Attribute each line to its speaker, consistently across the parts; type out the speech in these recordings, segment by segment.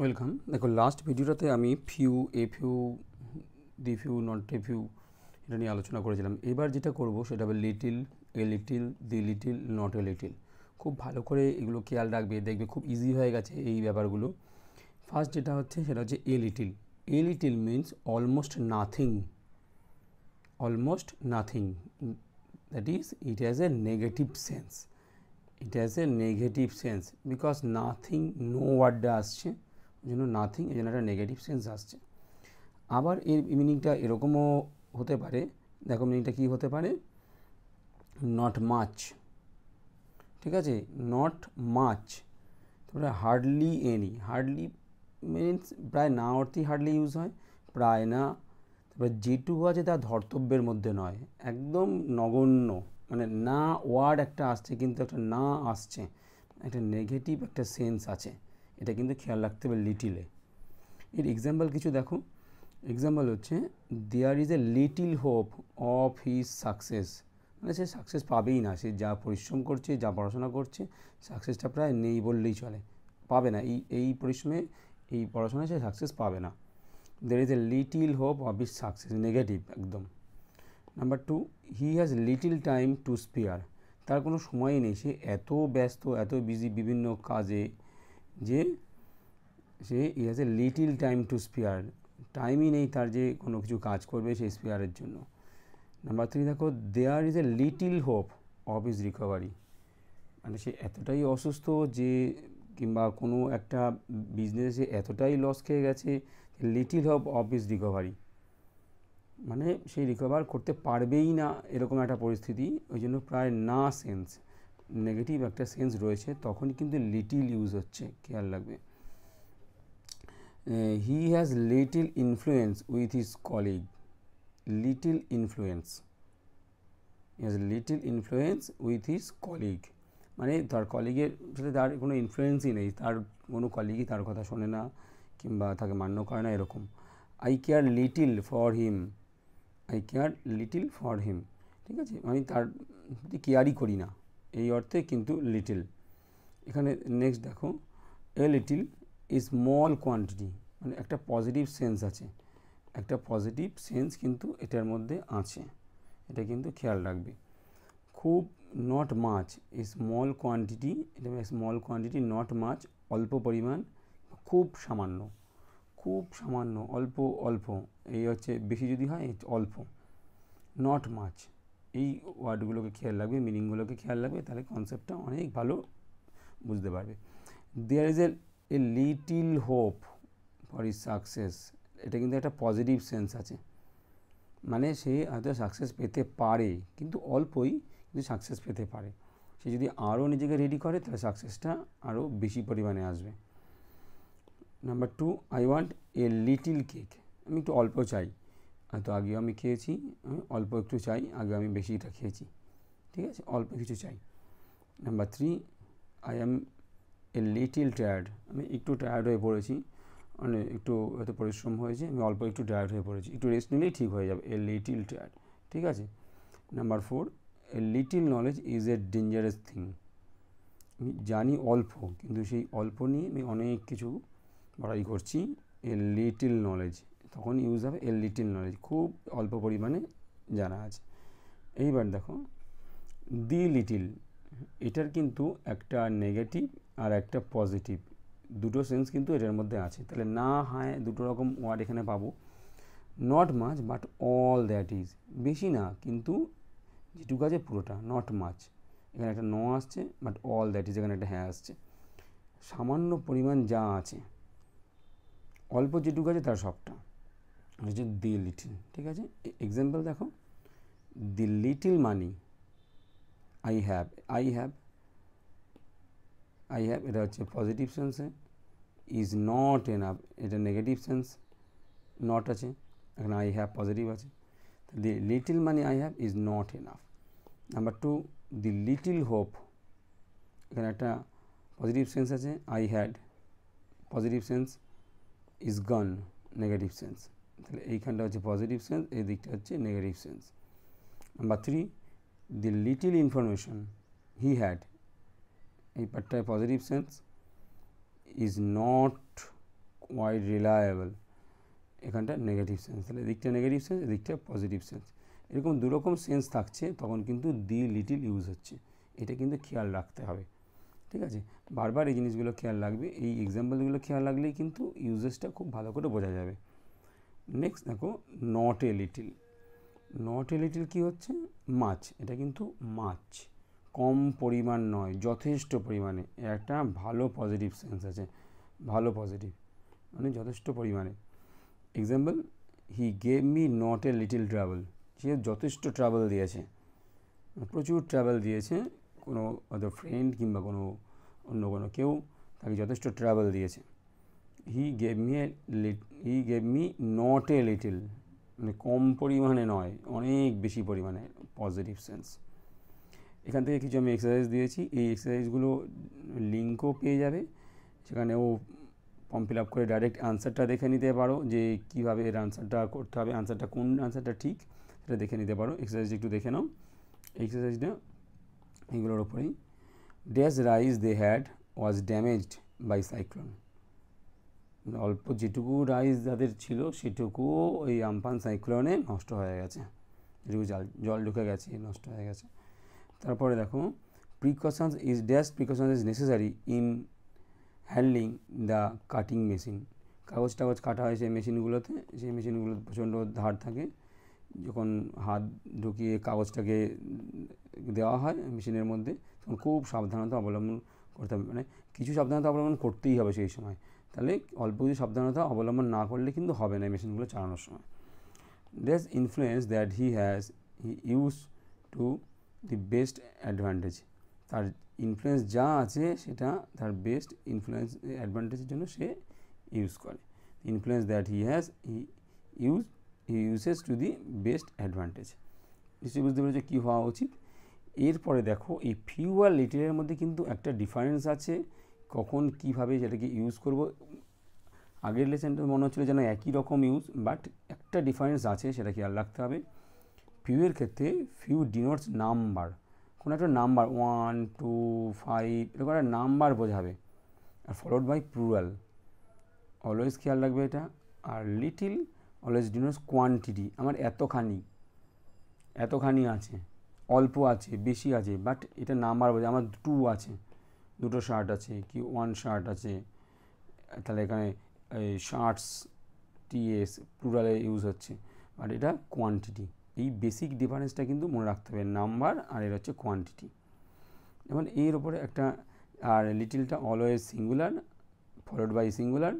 Speaker 1: welcome দেখো last ভিডিওটাতে আমি few a few the few not a few এটা নিয়ে আলোচনা করেছিলাম এবার যেটা করব সেটা হবে little a little the little not a little খুব ভালো করে এগুলো খেয়াল রাখবে দেখবে খুব ইজি হয়ে গেছে এই ব্যাপারগুলো ফার্স্ট যেটা হচ্ছে সেটা হচ্ছে a little a little means almost nothing almost nothing that is it has a negative sense it has a negative sense because nothing no ওয়ার্ডটা আসছে জন্য নাথিং এই জন্য একটা নেগেটিভ সেন্স আসছে আবার এর মিনিংটা এরকমও হতে পারে দেখো মিনিংটা কী হতে পারে নট মাচ ঠিক আছে নট মাচ তারপরে হার্ডলি এনি হার্ডলি মিনস প্রায় না অর্থে হার্ডলি ইউজ হয় প্রায় না তারপরে যেটুকু আছে তা ধর্তব্যের মধ্যে নয় একদম নগণ্য মানে না ওয়ার্ড একটা আসছে কিন্তু একটা না আসছে একটা নেগেটিভ একটা সেন্স আছে এটা কিন্তু খেয়াল রাখতে হবে লিটিলে এর এক্সাম্পল কিছু দেখো এক্সাম্পল হচ্ছে there is a little hope of his success মানে সে সাকসেস পাবেই না সে যা পরিশ্রম করছে যা পড়াশোনা করছে সাকসেসটা প্রায় নেই বললেই চলে পাবে না এই এই পরিশ্রমে এই পড়াশোনায় সে সাকসেস পাবে না there is a little hope of his success negative একদম number two he has little time to spare তার কোনো সময়ই নেই সে এত ব্যস্ত এত বিজি বিভিন্ন কাজে যে সে he has a little time to spare টাইমই নেই তার যে কোনো কিছু কাজ করবে সেই স্পিয়ারের জন্য নাম্বার থ্রি দেখো there is a little hope of his recovery মানে সে এতটাই অসুস্থ যে কিংবা কোনো একটা বিজনেসে এতটাই লস খেয়ে গেছে little hope of his recovery মানে সে রিকভার করতে পারবেই না এরকম একটা পরিস্থিতি ওই জন্য প্রায় না সেন্স নেগেটিভ একটা সেন্স রয়েছে তখন কিন্তু লিটিল ইউজ হচ্ছে খেয়াল রাখবে he has little influence with his colleague little influence has little influence with his colleague মানে তার কলিগের সাথে তার কোনো ইনফ্লুয়েন্সই নেই তার কোনো কলিগই তার কথা শোনে না কিংবা তাকে মান্য করে না এরকম I care little for him I care little for him ঠিক আছে আমি মানে তার কেয়ারই করি না এই অর্থে কিন্তু লিটিল এখানে নেক্সট দেখো এ লিটিল স্মল কোয়ান্টিটি মানে একটা পজিটিভ সেন্স আছে একটা পজিটিভ সেন্স কিন্তু এটার মধ্যে আছে এটা কিন্তু খেয়াল রাখবে খুব নট মাছ স্মল কোয়ান্টিটি এটা স্মল কোয়ান্টিটি নট মাছ অল্প পরিমাণ খুব সামান্য খুব সামান্য অল্প অল্প এই হচ্ছে বেশি যদি হয় অল্প নট মাছ এই ওয়ার্ডগুলোকে খেয়াল রাখবে মিনিংগুলোকে খেয়াল রাখবে তাহলে কনসেপ্টটা অনেক ভালো বুঝতে পারবে there is a a little hope for is success এটা কিন্তু একটা পজিটিভ সেন্স আছে মানে সে হয়তো সাকসেস পেতে পারে কিন্তু অল্পই কিন্তু সাকসেস পেতে পারে সে যদি আরও নিজেকে রেডি করে তাহলে সাকসেসটা আরও বেশি পরিমাণে আসবে number two I want a little cake আমি একটু অল্প চাই তো আগেও আমি খেয়েছি আমি অল্প একটু চাই আগে আমি বেশিটা খেয়েছি ঠিক আছে অল্প কিছু চাই number three I am a little tired আমি একটু টায়ার্ড হয়ে পড়েছি মানে একটু হয়তো পরিশ্রম হয়েছে আমি অল্প একটু টায়ার্ড হয়ে পড়েছি একটু রেস্ট নিলেই ঠিক হয়ে যাবে এ লিটিল টায়ার্ড ঠিক আছে number four a little knowledge is a dangerous thing আমি জানি অল্প কিন্তু সেই অল্প নিয়ে আমি অনেক কিছু বাড়াই করছি এ লিটিল নলেজ তখন ইউজ হবে এ লিটিল নলেজ খুব অল্প পরিমাণে জানা আছে এইবার দেখো দি লিটিল এটার কিন্তু একটা নেগেটিভ আর একটা পজিটিভ দুটো সেন্স কিন্তু এটার মধ্যে আছে তাহলে না হায় দুটো রকম ওয়ার্ড এখানে পাবো not much but all that is বেশি না কিন্তু যেটুকু আছে পুরোটা নট মাছ এখানে একটা ন আসছে বাট অল দ্যাট ইজ এখানে একটা হ্যাঁ আসছে সামান্য পরিমাণ যা আছে অল্প যেটুকু আছে তার সবটা হচ্ছে দি লিটিল ঠিক আছে এক্সাম্পল দেখো the little money I have I have I have এটা হচ্ছে পজিটিভ সেন্সে ইজ নট আপ এটা নেগেটিভ সেন্স নট আছে এখানে আই হ্যাভ পজিটিভ আছে the little money I have is not enough number two the little hope এখানে একটা positive sense আছে I had positive sense is gone negative sense তাহলে এইখানটা হচ্ছে পজিটিভ সেন্স এই দিকটা হচ্ছে negative sense number three the little information he had এই পার্টটায় positive sense is not wide reliable এখানটা নেগেটিভ সেন্স তাহলে এদিকটা নেগেটিভ সেন্স এদিকটা পজিটিভ সেন্স এরকম দুরকম সেন্স থাকছে তখন কিন্তু দি লিটিল ইউজ হচ্ছে এটা কিন্তু খেয়াল রাখতে হবে ঠিক আছে বারবার এই জিনিসগুলো খেয়াল রাখবে এই এক্সাম্পলগুলো খেয়াল রাখলেই কিন্তু ইউজেসটা খুব ভালো করে বোঝা যাবে নেক্সট দেখো not a little not a little কী হচ্ছে মাছ এটা কিন্তু মাছ কম পরিমাণ নয় যথেষ্ট পরিমাণে একটা ভালো পজিটিভ সেন্স আছে ভালো পজিটিভ মানে যথেষ্ট পরিমাণে example he gave me not a little travel সে যথেষ্ট ট্রাভেল দিয়েছে প্রচুর ট্রাভেল দিয়েছে কোনো অদর ফ্রেন্ড কিংবা কোনো অন্য কোনো কেউ তাকে যথেষ্ট ট্রাভেল দিয়েছে he gave me he gave me not a little মানে কম পরিমাণে নয় অনেক বেশি পরিমাণে পজিটিভ সেন্স এখান থেকে কিছু আমি এক্সারসাইজ দিয়েছি এই এক্সারসাইজগুলো লিঙ্কও পেয়ে যাবে সেখানে ও ফর্ম ফিল আপ করে ডাইরেক্ট আনসারটা দেখে নিতে পারো যে কীভাবে এর আনসারটা করতে হবে আনসারটা কোন আনসারটা ঠিক সেটা দেখে নিতে পারো এক্সারসাইজ একটু দেখে নাও এক্সারসাইজটা এগুলোর ওপরেই dash rice they had was damaged by cyclone মানে অল্প যেটুকু রাইস যাদের ছিল সেটুকু ওই আমফান সাইক্লোনে নষ্ট হয়ে গেছে যেটুকু জল জল ঢুকে গেছে নষ্ট হয়ে গেছে তারপরে দেখো precautions is dash precaution is necessary in handling the cutting machine কাগজ টাগজ কাটা হয় সেই মেশিনগুলোতে সেই মেশিনগুলোতে প্রচণ্ড ধার থাকে যখন হাত ঢুকিয়ে কাগজটাকে দেওয়া হয় মেশিনের মধ্যে তখন খুব সাবধানতা অবলম্বন করতে হবে মানে কিছু সাবধানতা অবলম্বন করতেই হবে সেই সময় তাহলে অল্প কিছু সাবধানতা অবলম্বন না করলে কিন্তু হবে না মেশিনগুলো চালানোর সময় this influence that he has he use to the best advantage তার ইনফ্লুয়েন্স যা আছে সেটা তার বেস্ট ইনফ্লুয়েন্স অ্যাডভান্টেজের জন্য সে ইউজ করে influence that he has he use he uses to the best advantage নিশ্চয়ই বুঝতে পেরেছে কী হওয়া উচিত এরপরে দেখো এই ফিউ আর লিটারের মধ্যে কিন্তু একটা ডিফারেন্স আছে কখন কিভাবে সেটাকে ইউজ করব আগের লেসেনটা মনে হচ্ছিলো যেন একই রকম ইউজ বাট একটা ডিফারেন্স আছে সেটা খেয়াল রাখতে হবে ফিউয়ের ক্ষেত্রে ফিউ ডিনোটস নাম্বার কোনো একটা নাম্বার ওয়ান টু ফাইভ এরকম একটা নাম্বার বোঝাবে আর ফলোড বাই প্লুরাল অলওয়েজ খেয়াল রাখবে এটা আর লিটিল অলওয়েজ ডিনোটস কোয়ান্টিটি আমার এতখানি এতখানি আছে অল্প আছে বেশি আছে বাট এটা নাম্বার বোঝা আমার টু আছে দুটো শার্ট আছে কি ওয়ান শার্ট আছে তাহলে এখানে শার্টস টিএস প্লুরালে ইউজ হচ্ছে আর এটা কোয়ান্টিটি এই বেসিক ডিফারেন্সটা কিন্তু মনে রাখতে হবে নাম্বার আর এর হচ্ছে কোয়ান্টিটি যেমন এর ওপরে একটা আর লিটিলটা always singular followed by singular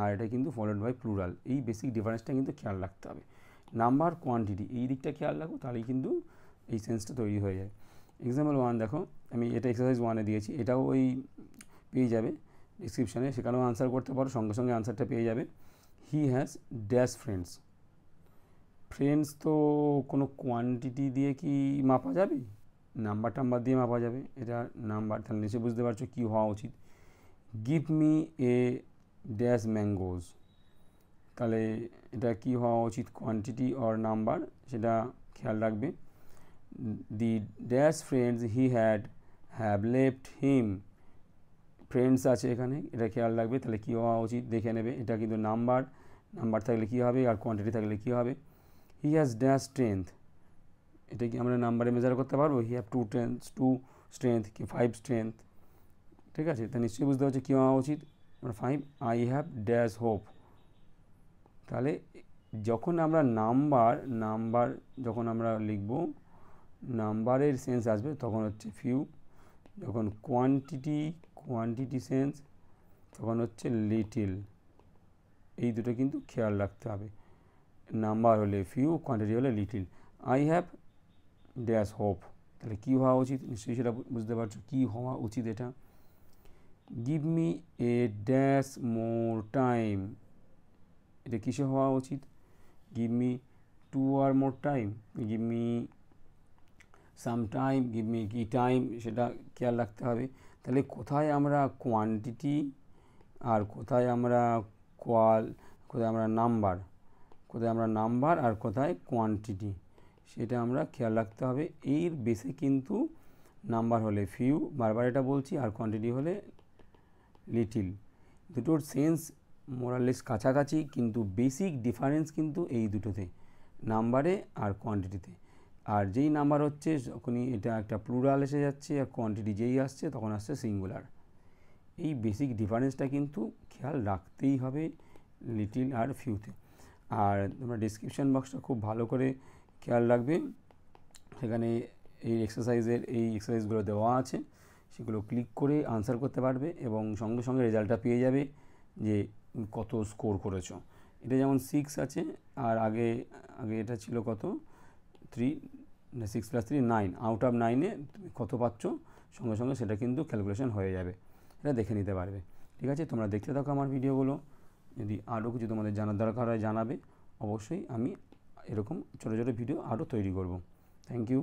Speaker 1: আর এটা কিন্তু ফলোড বাই প্লুরাল এই বেসিক ডিফারেন্সটা কিন্তু খেয়াল রাখতে হবে নাম্বার কোয়ান্টিটি এই দিকটা খেয়াল রাখো তাহলেই কিন্তু এই সেন্সটা তৈরি হয়ে যায় এক্সাম্পল ওয়ান দেখো আমি এটা এক্সারসাইজ ওয়ানে দিয়েছি এটাও ওই পেয়ে যাবে ডিসক্রিপশানে সেখানেও আনসার করতে পারো সঙ্গে সঙ্গে আনসারটা পেয়ে যাবে he has dash friends friends তো কোনো কোয়ান্টিটি দিয়ে কি মাপা যাবে নাম্বার টাম্বার দিয়ে মাপা যাবে এটা নাম্বার তাহলে নিচে বুঝতে পারছো কী হওয়া উচিত give me a dash mangoes তাহলে এটা কি হওয়া উচিত কোয়ান্টিটি অর নাম্বার সেটা খেয়াল রাখবে the dash friends he had have left him friends আছে এখানে এটা খেয়াল রাখবে তাহলে কী হওয়া উচিত দেখে নেবে এটা কিন্তু নাম্বার নাম্বার থাকলে কী হবে আর কোয়ান্টিটি থাকলে কী হবে হি হ্যাজ ড্যাশ স্ট্রেংথ এটা কি আমরা নাম্বারে মেজার করতে পারবো he have two strength two strength কি ফাইভ স্ট্রেংথ ঠিক আছে তা নিশ্চয়ই বুঝতে হচ্ছে কী হওয়া উচিত আমরা five I have dash hope তাহলে যখন আমরা নাম্বার নাম্বার যখন আমরা লিখবো নাম্বারের সেন্স আসবে তখন হচ্ছে ফিউ যখন কোয়ান্টিটি কোয়ান্টিটি সেন্স তখন হচ্ছে লিটিল এই দুটো কিন্তু খেয়াল রাখতে হবে নাম্বার হলে ফিউ কোয়ান্টিটি হলে little I have dash hope তাহলে কী হওয়া উচিত নিশ্চয়ই সেটা বুঝতে পারছো কী হওয়া উচিত এটা give me a dash more time এটা কিসে হওয়া উচিত গিভ মি টু আর more time give me some time give me কি টাইম সেটা খেয়াল রাখতে হবে তাহলে কোথায় আমরা কোয়ান্টিটি আর কোথায় আমরা কোয়াল কোথায় আমরা নাম্বার কোথায় আমরা নাম্বার আর কোথায় কোয়ান্টিটি সেটা আমরা খেয়াল রাখতে হবে এর বেশি কিন্তু নাম্বার হলে ফিউ বারবার এটা বলছি আর কোয়ান্টিটি হলে লিটিল দুটোর সেন্স মোরালেস কাছাকাছি কিন্তু বেসিক ডিফারেন্স কিন্তু এই দুটোতে নাম্বারে আর কোয়ান্টিটিতে আর যেই নাম্বার হচ্ছে যখনই এটা একটা প্লুরাল এসে যাচ্ছে আর কোয়ান্টিটি যেই আসছে তখন আসছে সিঙ্গুলার এই বেসিক ডিফারেন্সটা কিন্তু খেয়াল রাখতেই হবে লিটিল আর ফিউতে আর তোমরা ডিসক্রিপশান বক্সটা খুব ভালো করে খেয়াল রাখবে সেখানে এই এক্সারসাইজের এই এক্সারসাইজগুলো দেওয়া আছে সেগুলো ক্লিক করে আনসার করতে পারবে এবং সঙ্গে সঙ্গে রেজাল্টটা পেয়ে যাবে যে কত স্কোর করেছো এটা যেমন সিক্স আছে আর আগে আগে এটা ছিল কত three six plus three nine out of নাইনে কত পাচ্ছ সঙ্গে সঙ্গে সেটা কিন্তু ক্যালকুলেশন হয়ে যাবে এটা দেখে নিতে পারবে ঠিক আছে তোমরা দেখতে থাকো আমার ভিডিওগুলো যদি আরও কিছু তোমাদের জানার দরকার হয় জানাবে অবশ্যই আমি এরকম ছোটো ছোটো ভিডিও আরও তৈরি করব থ্যাংক ইউ